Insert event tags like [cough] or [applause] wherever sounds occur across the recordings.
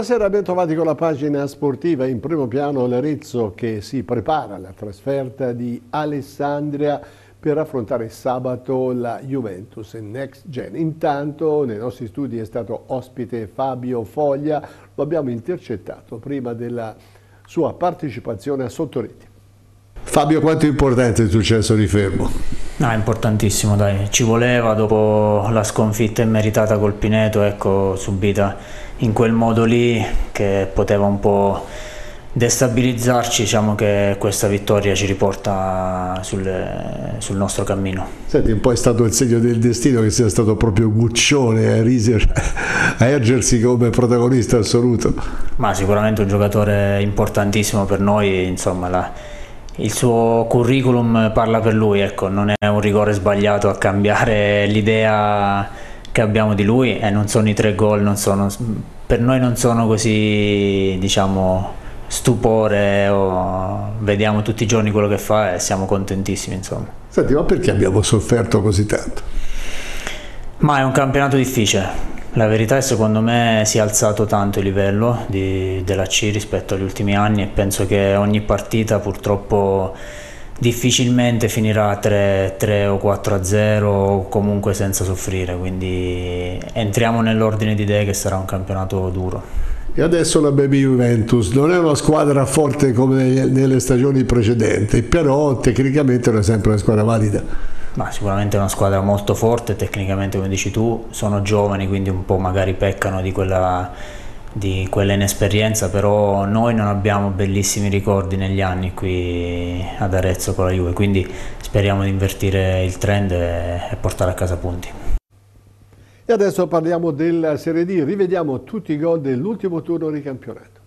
Buonasera, ben trovati con la pagina sportiva. In primo piano l'Arezzo che si prepara alla trasferta di Alessandria per affrontare sabato la Juventus Next Gen. Intanto nei nostri studi è stato ospite Fabio Foglia, lo abbiamo intercettato prima della sua partecipazione a Sottoriti. Fabio, quanto è importante il successo di Fermo? No, è importantissimo, dai. Ci voleva dopo la sconfitta immeritata col Pineto, ecco, subita in quel modo lì che poteva un po' destabilizzarci, diciamo che questa vittoria ci riporta sul, sul nostro cammino. Senti, un po' è stato il segno del destino che sia stato proprio Guccione a, riser, a ergersi come protagonista assoluto. Ma sicuramente un giocatore importantissimo per noi, insomma, la il suo curriculum parla per lui, ecco, non è un rigore sbagliato a cambiare [laughs] l'idea che abbiamo di lui e non sono i tre gol, sono, per noi non sono così diciamo, stupore o vediamo tutti i giorni quello che fa e siamo contentissimi insomma. Senti, ma perché abbiamo sofferto così tanto? Ma è un campionato difficile, la verità è secondo me si è alzato tanto il livello di, della C rispetto agli ultimi anni e penso che ogni partita purtroppo difficilmente finirà 3, 3 o 4 a 0 o comunque senza soffrire, quindi entriamo nell'ordine di idee che sarà un campionato duro. E adesso la Baby Juventus non è una squadra forte come nelle stagioni precedenti, però tecnicamente non è sempre una squadra valida. Ma sicuramente è una squadra molto forte, tecnicamente come dici tu, sono giovani quindi un po' magari peccano di quella, di quella inesperienza, però noi non abbiamo bellissimi ricordi negli anni qui ad Arezzo con la Juve, quindi speriamo di invertire il trend e, e portare a casa punti. E adesso parliamo della Serie D, rivediamo tutti i gol dell'ultimo turno di campionato.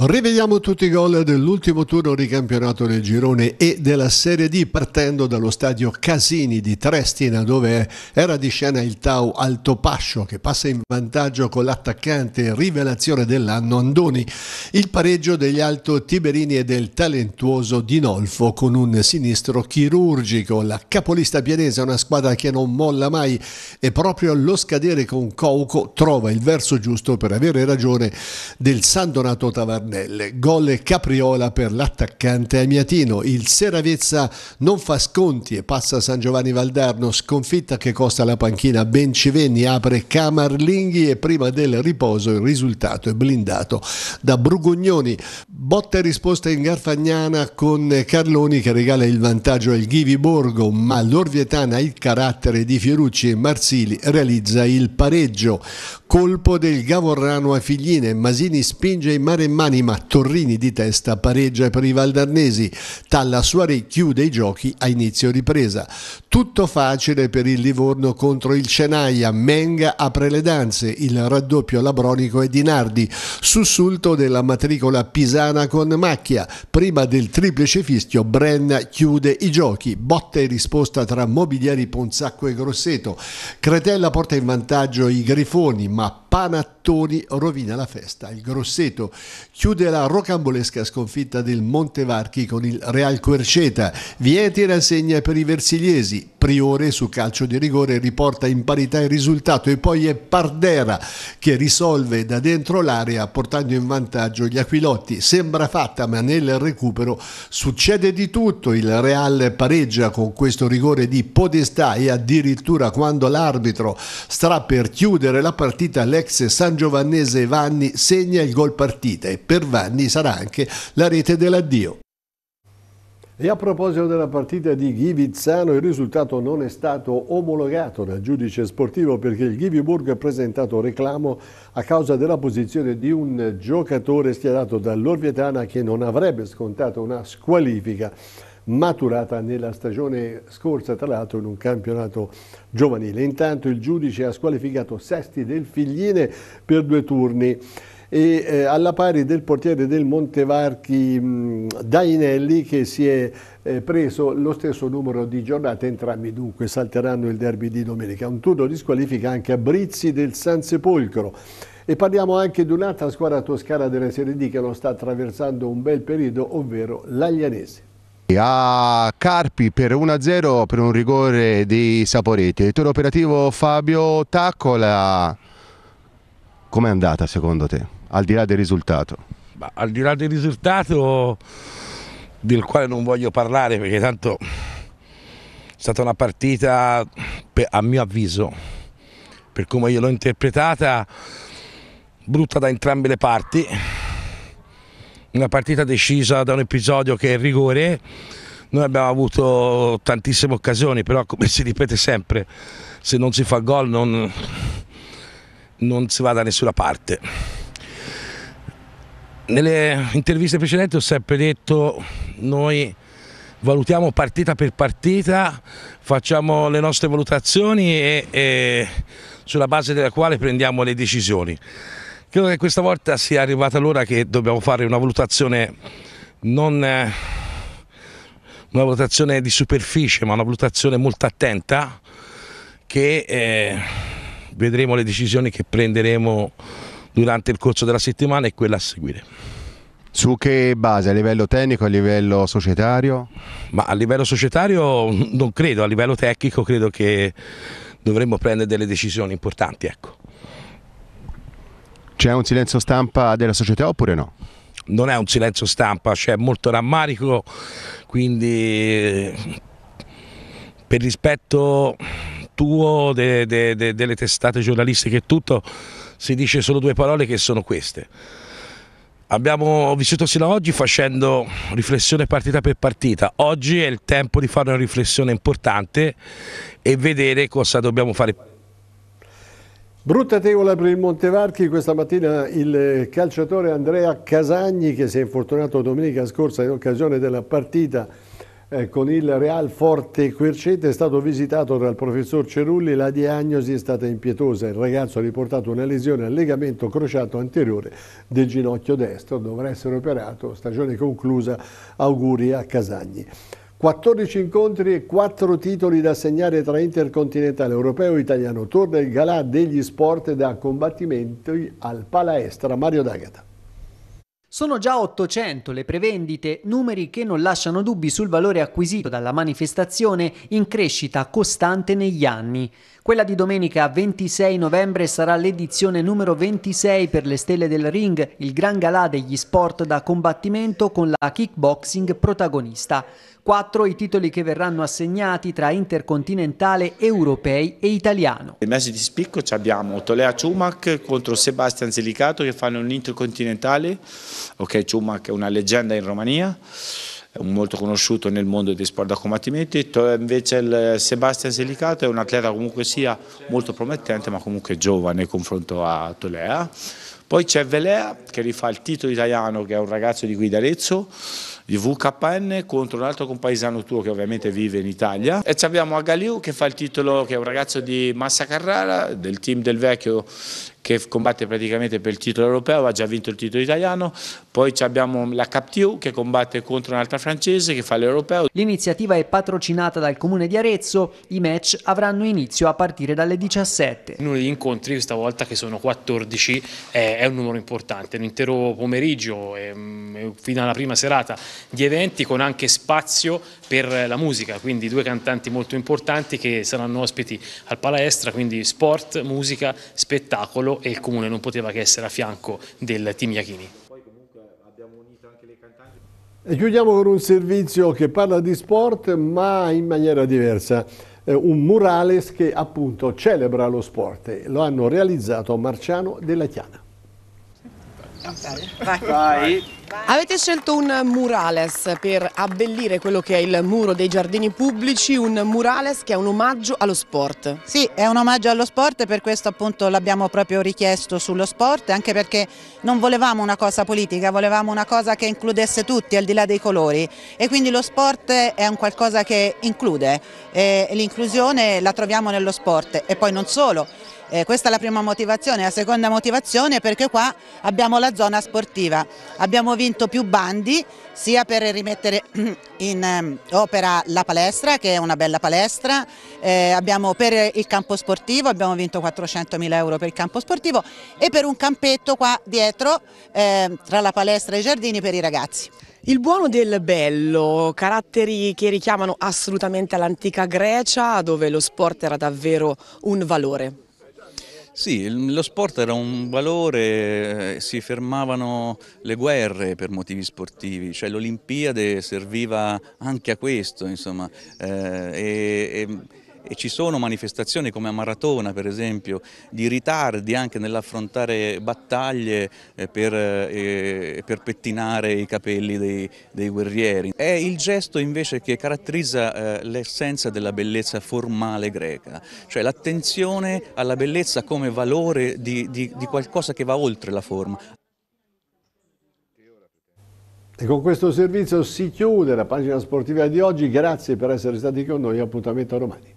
Rivediamo tutti i gol dell'ultimo turno di campionato del girone e della Serie D partendo dallo stadio Casini di Trestina dove era di scena il Tau Altopascio che passa in vantaggio con l'attaccante rivelazione dell'anno Andoni, il pareggio degli Alto Tiberini e del talentuoso Dinolfo con un sinistro chirurgico, la capolista pianese è una squadra che non molla mai e proprio allo scadere con Couco trova il verso giusto per avere ragione del San Donato Tavarni Darnelle. Gol Capriola per l'attaccante amiatino. Il Seravezza non fa sconti e passa San Giovanni Valdarno, sconfitta che costa la panchina Bencivenni apre Camarlinghi e prima del riposo il risultato è blindato da Brugognoni. Botta e risposta in Garfagnana con Carloni che regala il vantaggio al Ghiviborgo, ma l'Orvietana il carattere di Fiorucci e Marsili realizza il pareggio. Colpo del Gavorrano a Figline, Masini spinge in mare e mani italiani, ma Torrini di testa pareggia per i valdarnesi. Talla Suaré chiude i giochi a inizio ripresa. Tutto facile per il Livorno contro il Cenaia. Menga apre le danze, il raddoppio Labronico e Dinardi. Sussulto della matricola pisana con Macchia. Prima del triplice fischio, Brenna chiude i giochi. Botta e risposta tra Mobiliari, Ponzacco e Grosseto. Cretella porta in vantaggio i Grifoni, ma Panattoni rovina la festa. Il Grosseto chiude chiude la rocambolesca sconfitta del Montevarchi con il Real Querceta. Vieti rassegna per i Versiliesi, Priore su calcio di rigore riporta in parità il risultato e poi è Pardera che risolve da dentro l'area portando in vantaggio gli Aquilotti. Sembra fatta ma nel recupero succede di tutto, il Real pareggia con questo rigore di Podestà e addirittura quando l'arbitro sta per chiudere la partita l'ex sangiovannese Vanni segna il gol partita e per per sarà anche la rete dell'addio. E a proposito della partita di Ghivizzano, il risultato non è stato omologato dal giudice sportivo perché il Ghiviburg ha presentato reclamo a causa della posizione di un giocatore schierato dall'Orvietana che non avrebbe scontato una squalifica maturata nella stagione scorsa, tra l'altro in un campionato giovanile. Intanto il giudice ha squalificato Sesti del Figline per due turni e eh, alla pari del portiere del Montevarchi Dainelli che si è eh, preso lo stesso numero di giornate, entrambi dunque salteranno il derby di domenica. Un turno di squalifica anche a Brizzi del San Sepolcro. E parliamo anche di un'altra squadra toscana della Serie D che non sta attraversando un bel periodo, ovvero l'Aglianese a Carpi per 1-0 per un rigore di Saporetti Il tuo operativo Fabio Taccola, com'è andata secondo te? al di là del risultato? Ma al di là del risultato del quale non voglio parlare perché tanto è stata una partita a mio avviso per come io l'ho interpretata brutta da entrambe le parti una partita decisa da un episodio che è il rigore noi abbiamo avuto tantissime occasioni però come si ripete sempre se non si fa gol non, non si va da nessuna parte nelle interviste precedenti ho sempre detto noi valutiamo partita per partita, facciamo le nostre valutazioni e, e sulla base della quale prendiamo le decisioni. Credo che questa volta sia arrivata l'ora che dobbiamo fare una valutazione non una valutazione di superficie, ma una valutazione molto attenta che eh, vedremo le decisioni che prenderemo durante il corso della settimana e quella a seguire. Su che base? A livello tecnico, a livello societario? Ma a livello societario non credo, a livello tecnico credo che dovremmo prendere delle decisioni importanti. Ecco. C'è un silenzio stampa della società oppure no? Non è un silenzio stampa, c'è molto rammarico, quindi per rispetto tuo, de, de, de, delle testate giornalistiche e tutto, si dice solo due parole che sono queste. Abbiamo vissuto sino ad oggi facendo riflessione partita per partita. Oggi è il tempo di fare una riflessione importante e vedere cosa dobbiamo fare. Brutta tegola per il Montevarchi, questa mattina il calciatore Andrea Casagni che si è infortunato domenica scorsa in occasione della partita eh, con il Real Forte Quercete è stato visitato dal professor Cerulli, la diagnosi è stata impietosa, il ragazzo ha riportato una lesione al legamento crociato anteriore del ginocchio destro, dovrà essere operato, stagione conclusa, auguri a Casagni. 14 incontri e 4 titoli da assegnare tra intercontinentale europeo e italiano. Torna il galà degli sport da combattimenti al Palaestra Mario D'Agata. Sono già 800 le prevendite, numeri che non lasciano dubbi sul valore acquisito dalla manifestazione in crescita costante negli anni. Quella di domenica 26 novembre sarà l'edizione numero 26 per le Stelle del Ring, il gran galà degli sport da combattimento con la kickboxing protagonista. 4 i titoli che verranno assegnati tra intercontinentale europei e italiano. Nel mezzo di spicco abbiamo Tolea Ciumac contro Sebastian Zelicato che fanno un intercontinentale, ok Ciumac è una leggenda in Romania, molto conosciuto nel mondo dei sport da combattimenti, invece il Sebastian Zelicato è un atleta comunque sia molto promettente ma comunque giovane in confronto a Tolea. Poi c'è Velea che rifà il titolo italiano che è un ragazzo di Guida Arezzo, di VKN contro un altro compaesano tuo che ovviamente vive in Italia e abbiamo Agaliu che fa il titolo che è un ragazzo di Massa Carrara del team del vecchio che combatte praticamente per il titolo europeo, ha già vinto il titolo italiano, poi abbiamo la Captiu che combatte contro un'altra francese che fa l'europeo. L'iniziativa è patrocinata dal Comune di Arezzo, i match avranno inizio a partire dalle 17. Uno degli incontri questa volta che sono 14 è un numero importante, un intero pomeriggio ehm, fino alla prima serata di eventi con anche spazio per la musica, quindi due cantanti molto importanti che saranno ospiti al Palestra, quindi sport, musica, spettacolo e il Comune non poteva che essere a fianco del team Iachini. E chiudiamo con un servizio che parla di sport ma in maniera diversa, eh, un murales che appunto celebra lo sport, lo hanno realizzato Marciano della Chiana. Okay. Vai. Vai. Avete scelto un murales per abbellire quello che è il muro dei giardini pubblici, un murales che è un omaggio allo sport. Sì, è un omaggio allo sport e per questo appunto l'abbiamo proprio richiesto sullo sport, anche perché non volevamo una cosa politica, volevamo una cosa che includesse tutti al di là dei colori e quindi lo sport è un qualcosa che include e l'inclusione la troviamo nello sport e poi non solo eh, questa è la prima motivazione, la seconda motivazione è perché qua abbiamo la zona sportiva, abbiamo vinto più bandi sia per rimettere [clears throat] in ehm, opera la palestra che è una bella palestra, eh, abbiamo per il campo sportivo, abbiamo vinto 400.000 euro per il campo sportivo e per un campetto qua dietro eh, tra la palestra e i giardini per i ragazzi. Il buono del bello, caratteri che richiamano assolutamente all'antica Grecia dove lo sport era davvero un valore. Sì, lo sport era un valore, eh, si fermavano le guerre per motivi sportivi, cioè l'Olimpiade serviva anche a questo, insomma. Eh, e, e e ci sono manifestazioni come a Maratona per esempio di ritardi anche nell'affrontare battaglie eh, per, eh, per, pettinare i capelli dei, dei, guerrieri. È il gesto invece che caratterizza eh, l'essenza della bellezza formale greca, cioè l'attenzione alla bellezza come valore di, di, di qualcosa che va oltre la forma. E con questo servizio si chiude la pagina sportiva di oggi, grazie per essere stati con noi, appuntamento a domani.